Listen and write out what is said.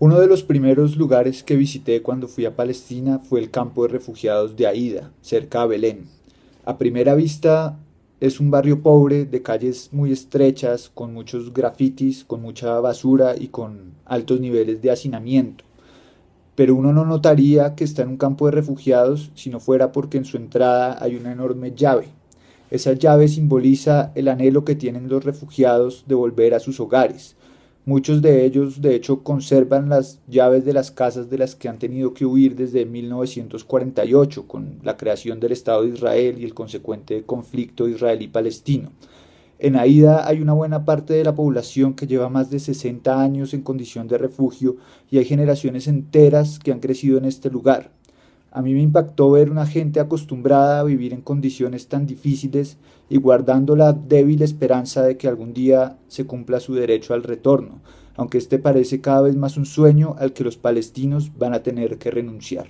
Uno de los primeros lugares que visité cuando fui a Palestina fue el campo de refugiados de Aida, cerca de Belén. A primera vista es un barrio pobre, de calles muy estrechas, con muchos grafitis, con mucha basura y con altos niveles de hacinamiento. Pero uno no notaría que está en un campo de refugiados si no fuera porque en su entrada hay una enorme llave. Esa llave simboliza el anhelo que tienen los refugiados de volver a sus hogares, Muchos de ellos, de hecho, conservan las llaves de las casas de las que han tenido que huir desde 1948, con la creación del Estado de Israel y el consecuente conflicto israelí-palestino. En Aida hay una buena parte de la población que lleva más de 60 años en condición de refugio y hay generaciones enteras que han crecido en este lugar. A mí me impactó ver una gente acostumbrada a vivir en condiciones tan difíciles y guardando la débil esperanza de que algún día se cumpla su derecho al retorno, aunque este parece cada vez más un sueño al que los palestinos van a tener que renunciar.